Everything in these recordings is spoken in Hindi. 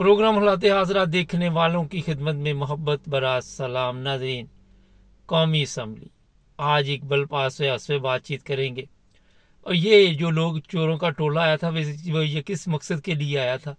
प्रोग्राम हलात हाजरा देखने वालों की खिदमत में मोहब्बत बरा सलाम नाजरीन कौमी असम्बली आज एक पासवा से बातचीत करेंगे और ये जो लोग चोरों का टोला आया था वो ये किस मकसद के लिए आया था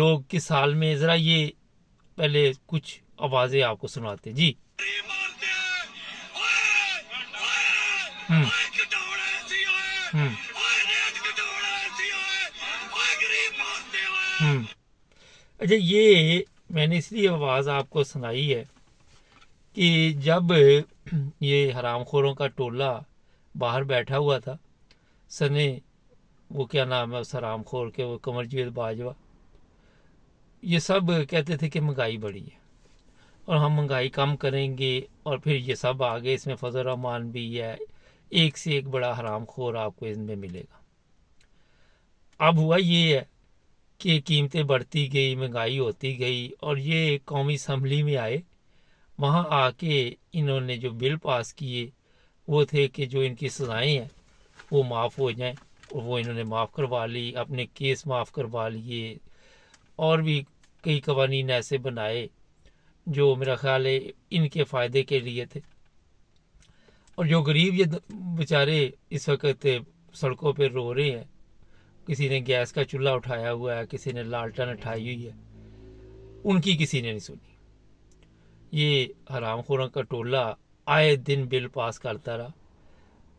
लोग किस हाल में ज़रा ये पहले कुछ आवाज़ें आपको सुनाते जी हम्म अच्छा ये मैंने इसलिए आवाज़ आपको सुनाई है कि जब ये हरामखोरों का टोला बाहर बैठा हुआ था सने वो क्या नाम है उस हरामखोर के वो कंवरजीत बाजवा ये सब कहते थे कि महंगाई बड़ी है और हम महंगाई कम करेंगे और फिर ये सब आ गए इसमें फजल रहमान भी है एक से एक बड़ा हराम खोर आपको इसमें मिलेगा अब हुआ ये है कि कीमतें बढ़ती गई महंगाई होती गई और ये कौमी असम्बली में आए वहाँ आके इन्होंने जो बिल पास किए वो थे कि जो इनकी सज़ाएँ हैं वो माफ़ हो जाएं और वो इन्होंने माफ़ करवा ली अपने केस माफ़ करवा लिए और भी कई कवानीन ऐसे बनाए जो मेरा ख्याल है इनके फ़ायदे के लिए थे और जो गरीब ये बेचारे इस वक्त सड़कों पर रो रहे हैं किसी ने गैस का चूल्हा उठाया हुआ है किसी ने लालटन उठाई हुई है उनकी किसी ने नहीं सुनी ये हराम खोरों का टोला आए दिन बिल पास करता रहा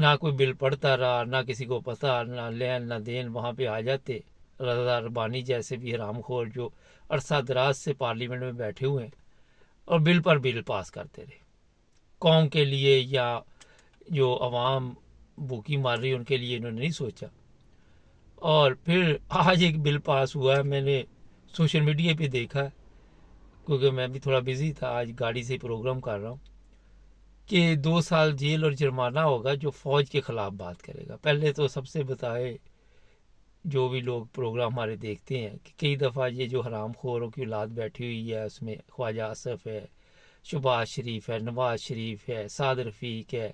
ना कोई बिल पढ़ता रहा ना किसी को पता ना लैन ना देन वहाँ पे आ जाते रजा रबानी जैसे भी हराम खोर जो अरसा दराज से पार्लियामेंट में बैठे हुए हैं और बिल पर बिल पास करते रहे कौम के लिए या जो अवाम भूखी मार रही उनके लिए इन्होंने नहीं सोचा और फिर आज एक बिल पास हुआ है मैंने सोशल मीडिया पे देखा क्योंकि मैं भी थोड़ा बिजी था आज गाड़ी से प्रोग्राम कर रहा हूँ कि दो साल जेल और जुर्माना होगा जो फौज के ख़िलाफ़ बात करेगा पहले तो सबसे बताए जो भी लोग प्रोग्राम हमारे देखते हैं कि कई दफ़ा ये जो हराम खोरों की औलाद बैठी हुई है उसमें ख्वाजा आसफ़ है शुबाज़ शरीफ है नवाज शरीफ है साद रफ़ीक है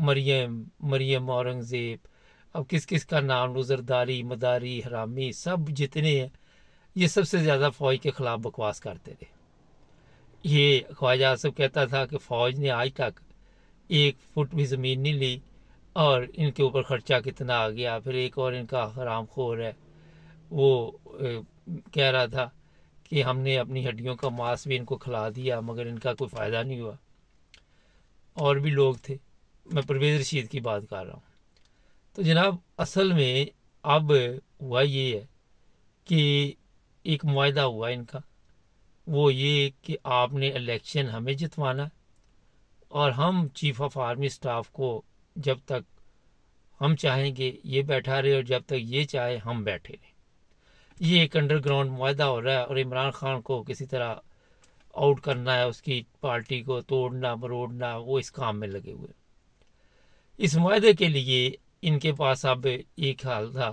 मरियम मरियम औरंगज़ेब अब किस किस का नाम नुजरदारी मदारी हरामी सब जितने हैं ये सबसे ज़्यादा फ़ौज के ख़िलाफ़ बकवास करते थे ये ख्वाजा आसफ कहता था कि फ़ौज ने आज तक एक फुट भी ज़मीन नहीं ली और इनके ऊपर ख़र्चा कितना आ गया फिर एक और इनका हराम खोर है वो कह रहा था कि हमने अपनी हड्डियों का मांस भी इनको खिला दिया मगर इनका कोई फ़ायदा नहीं हुआ और भी लोग थे मैं परवेज़ रशीद की बात कर रहा हूँ तो जनाब असल में अब हुआ ये है कि एक माहा हुआ इनका वो ये कि आपने इलेक्शन हमें जितवाना है और हम चीफ ऑफ आर्मी स्टाफ को जब तक हम चाहेंगे ये बैठा रहे और जब तक ये चाहे हम बैठे रहे ये एक अंडरग्राउंड माहा हो रहा है और इमरान खान को किसी तरह आउट करना है उसकी पार्टी को तोड़ना मरोड़ना वो इस काम में लगे हुए इस माहे के लिए इनके पास अब ये ख्याल था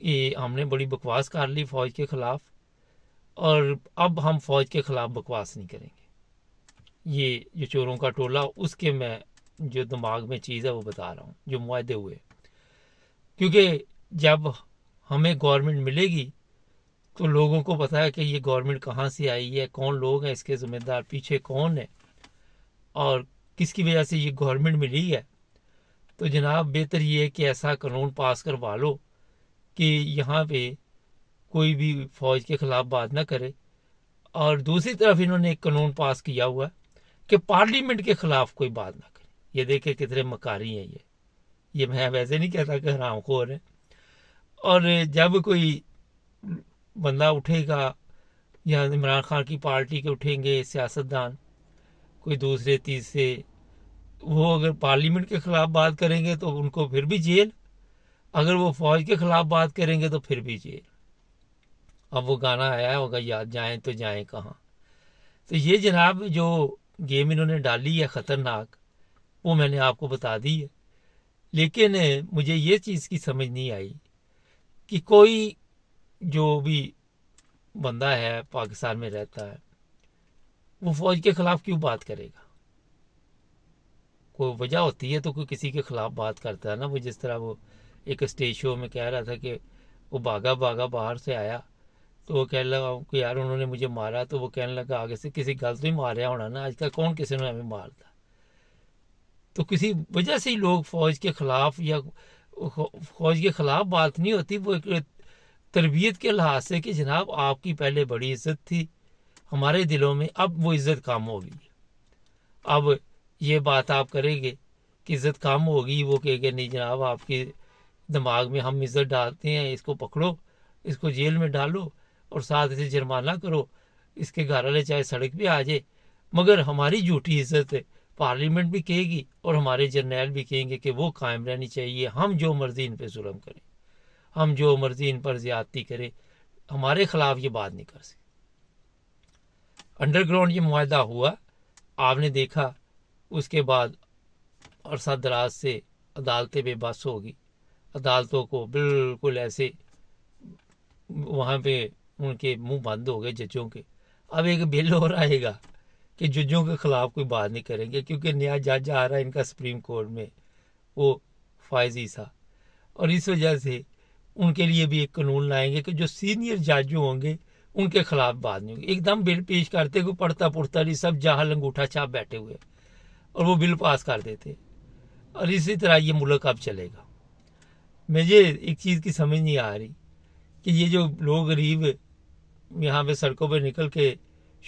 कि हमने बड़ी बकवास कर ली फ़ौज के ख़िलाफ़ और अब हम फ़ौज के ख़िलाफ़ बकवास नहीं करेंगे ये जो चोरों का टोला उसके मैं जो दिमाग में चीज़ है वो बता रहा हूँ जो मुआदे हुए क्योंकि जब हमें गवर्नमेंट मिलेगी तो लोगों को पता है कि ये गवर्नमेंट कहाँ से आई है कौन लोग हैं इसके ज़िम्मेदार पीछे कौन है और किसकी वजह से ये गवर्नमेंट मिली है तो जनाब बेहतर ये है कि ऐसा कानून पास करवा लो कि यहाँ पे कोई भी फौज के खिलाफ बात ना करे और दूसरी तरफ इन्होंने एक कानून पास किया हुआ कि पार्लियामेंट के खिलाफ कोई बात ना करे ये देखे कितने मकारी हैं ये ये मैं वैसे नहीं कहता कि हराम खोर है और जब कोई बंदा उठेगा या इमरान खान की पार्टी के उठेंगे सियासतदान कोई दूसरे तीसरे वो अगर पार्लियामेंट के खिलाफ बात करेंगे तो उनको फिर भी जेल अगर वो फौज के खिलाफ बात करेंगे तो फिर भी जेल अब वो गाना आया होगा याद जाए तो जाए कहाँ तो ये जनाब जो गेम इन्होंने डाली है ख़तरनाक वो मैंने आपको बता दी है लेकिन मुझे ये चीज़ की समझ नहीं आई कि कोई जो भी बंदा है पाकिस्तान में रहता है वो फौज के ख़िलाफ़ क्यों बात करेगा कोई वजह होती है तो कोई किसी के ख़िलाफ़ बात करता है ना वो जिस तरह वो एक स्टेज शो में कह रहा था कि वो भागा भागा बाहर से आया तो वो कहने लगा कि यार उन्होंने मुझे मारा तो वो कहने लगा आगे से किसी गल तो ही मारा होना ना आजकल कौन किसी ने हमें मारता तो किसी वजह से ही लोग फौज के ख़िलाफ़ या फौज के ख़िलाफ़ बात नहीं होती वो एक तरबियत के लिहाज से कि जनाब आपकी पहले बड़ी इज्जत थी हमारे दिलों में अब वो इज्जत कम हो गई अब ये बात आप करेंगे कि इज्जत कम होगी वो कहेगा नहीं जनाब आपके दिमाग में हम इज्जत डालते हैं इसको पकड़ो इसको जेल में डालो और साथ इसे जुर्माना करो इसके घर वाले चाहे सड़क पे आ जाए मगर हमारी झूठी इज्जत है पार्लियामेंट भी कहेगी और हमारे जर्नैल भी कहेंगे कि वो कायम रहनी चाहिए हम जो मर्जी इन पर जुलम करें हम जो मर्जी इन पर ज्यादती करें हमारे खिलाफ ये बात नहीं कर सकती अंडरग्राउंड ये माहा हुआ आपने देखा उसके बाद अरसा दराज से अदालतें बेबस होगी अदालतों को बिल्कुल ऐसे वहाँ पे उनके मुंह बंद हो गए जजों के अब एक बिल और आएगा कि जजों के खिलाफ कोई बात नहीं करेंगे क्योंकि नया जज आ रहा है इनका सुप्रीम कोर्ट में वो फायजी सा और इस वजह से उनके लिए भी एक कानून लाएंगे कि जो सीनियर जज होंगे उनके खिलाफ बात नहीं होगी एकदम बिल पेश करते कोई पढ़ता पुढ़ता नहीं सब जहाँ लंगूठा छाप बैठे हुए और वो बिल पास कर देते और इसी तरह ये मुल्क अब चलेगा मुझे एक चीज़ की समझ नहीं आ रही कि ये जो लोग गरीब यहाँ पे सड़कों पे निकल के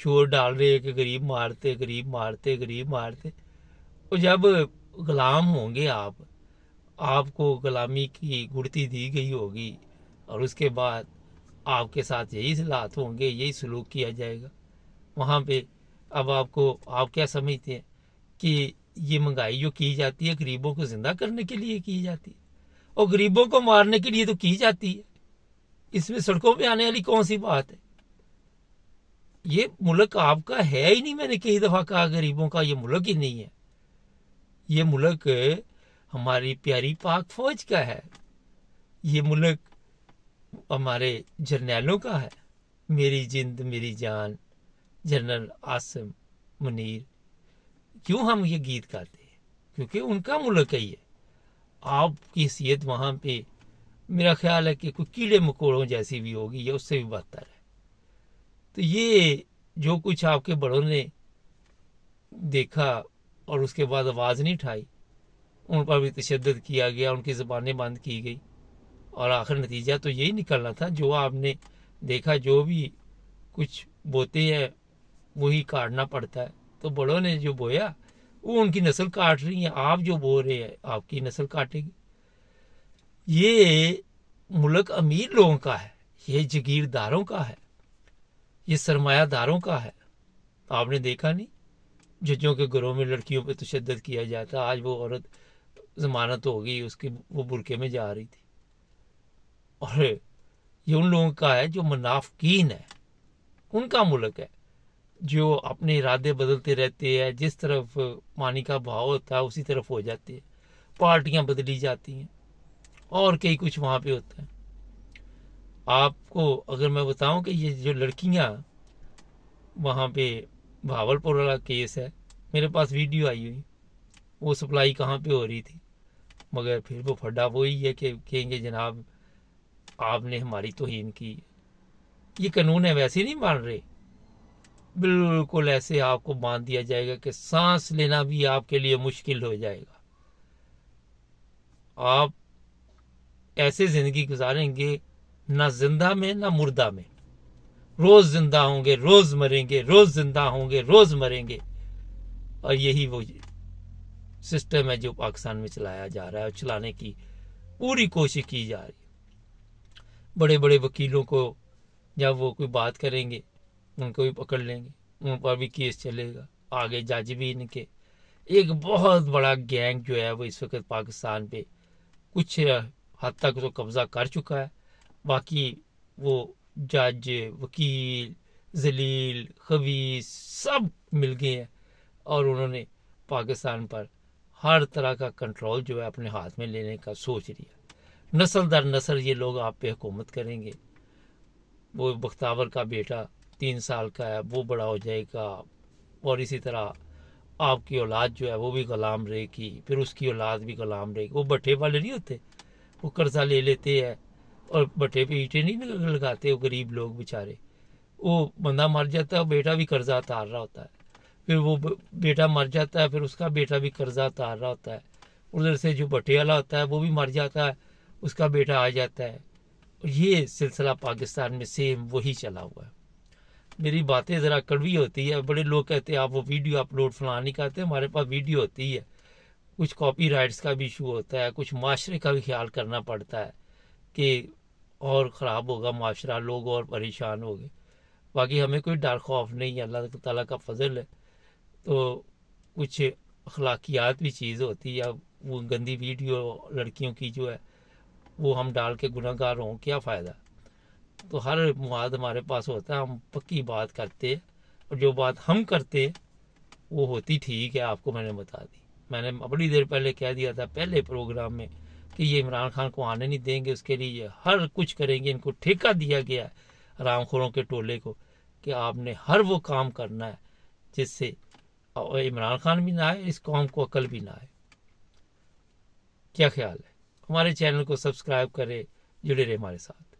शोर डाल रहे हैं कि गरीब मारते गरीब मारते गरीब मारते और जब गुलाम होंगे आप आपको गुलामी की गुड़ती दी गई होगी और उसके बाद आपके साथ यही सलाहत होंगे यही सलूक किया जाएगा वहाँ पे अब आपको आप क्या समझते हैं कि ये महंगाई जो की जाती है गरीबों को जिंदा करने के लिए की जाती है और गरीबों को मारने के लिए तो की जाती है इसमें सड़कों पे आने वाली कौन सी बात है ये मुल्क आपका है ही नहीं मैंने कई दफा कहा गरीबों का ये मुल्क ही नहीं है ये मुल्क हमारी प्यारी पाक फौज का है ये मुल्क हमारे जर्नैलों का है मेरी जिंद मेरी जान जनरल आसिम मुनीर क्यों हम ये गीत गाते हैं क्योंकि उनका मुल्क ही है आपकी हैसियत वहाँ पे मेरा ख्याल है कि कोई कीड़े मकोड़ों जैसी भी होगी या उससे भी बदतर है तो ये जो कुछ आपके बड़ों ने देखा और उसके बाद आवाज़ नहीं उठाई उन पर भी तशद किया गया उनकी ज़बानें बंद की गई और आखिर नतीजा तो यही निकलना था जो आपने देखा जो भी कुछ बोते हैं वही काटना पड़ता है तो बड़ों ने जो बोया वो उनकी नस्ल काट रही है आप जो बो रहे हैं आपकी नस्ल काटेगी ये मुल्क अमीर लोगों का है ये जगीरदारों का है ये सरमायादारों का है आपने देखा नहीं जजों के घरों में लड़कियों पे तशद किया जाता आज वो औरत जमानत हो गई उसके वो बुरके में जा रही थी और ये उन लोगों का है जो मुनाफकीन है उनका मुल्क है जो अपने इरादे बदलते रहते हैं जिस तरफ पानी का भाव होता है उसी तरफ हो जाती है पार्टियां बदली जाती हैं और कई कुछ वहाँ पे होता है आपको अगर मैं बताऊं कि ये जो लड़कियां वहाँ पे भावलपुर वाला केस है मेरे पास वीडियो आई हुई वो सप्लाई कहाँ पे हो रही थी मगर फिर वो फड्डा ही है कि कहेंगे जनाब आपने हमारी तोहन की ये कानून है वैसे नहीं मान रहे बिल्कुल ऐसे आपको बांध दिया जाएगा कि सांस लेना भी आपके लिए मुश्किल हो जाएगा आप ऐसे जिंदगी गुजारेंगे ना जिंदा में ना मुर्दा में रोज जिंदा होंगे रोज मरेंगे रोज जिंदा होंगे रोज मरेंगे और यही वो सिस्टम है जो पाकिस्तान में चलाया जा रहा है और चलाने की पूरी कोशिश की जा रही है बड़े बड़े वकीलों को जब वो कोई बात करेंगे उनको भी पकड़ लेंगे उन पर भी केस चलेगा आगे जज भी इनके एक बहुत बड़ा गैंग जो है वो इस वक्त पाकिस्तान पे कुछ हद तक तो कब्जा कर चुका है बाकी वो जज वकील जलील खबीस सब मिल गए हैं और उन्होंने पाकिस्तान पर हर तरह का कंट्रोल जो है अपने हाथ में लेने का सोच लिया नस्ल दर नस्ल ये लोग आप पे हुकूमत करेंगे वो बख्तावर का बेटा तीन साल का है वो बड़ा हो जाएगा और इसी तरह आपकी औलाद जो है वो भी गुलाम रहेगी फिर उसकी औलाद भी गुलाम रहेगी वो भट्ठे वाले नहीं होते वो कर्जा ले लेते हैं और भट्ठे पे ईटे नहीं लगाते वो गरीब लोग बेचारे वो बंदा मर जाता है बेटा भी कर्जा उतार रहा होता है फिर वो बेटा मर जाता है फिर उसका बेटा भी कर्जा उतार रहा होता है उधर से जो बटे वाला होता है वो भी मर जाता है उसका बेटा आ जाता है ये सिलसिला पाकिस्तान में सेम वही चला हुआ है मेरी बातें ज़रा कड़वी होती है बड़े लोग कहते हैं आप वो वीडियो अपलोड फलाना नहीं करते हमारे पास वीडियो होती है कुछ कॉपी राइट्स का भी इशू होता है कुछ माशरे का भी ख्याल करना पड़ता है कि और ख़राब होगा माशरा लोग और परेशान हो गए बाकी हमें कोई डर खौफ नहीं है अल्लाह ताला का फजल है तो कुछ अखलाकियात भी चीज़ होती है वो गंदी वीडियो लड़कियों की जो है वो हम डाल के गुनागार हों क्या फ़ायदा तो हर मुआद हमारे पास होता है हम पक्की बात करते और जो बात हम करते वो होती ठीक है आपको मैंने बता दी मैंने बड़ी देर पहले कह दिया था पहले प्रोग्राम में कि ये इमरान खान को आने नहीं देंगे उसके लिए ये हर कुछ करेंगे इनको ठेका दिया गया है रामखोरों के टोले को कि आपने हर वो काम करना है जिससे इमरान खान भी ना आए इस कौम को अकल भी ना आए क्या ख्याल है हमारे चैनल को सब्सक्राइब करें जुड़े रहे हमारे साथ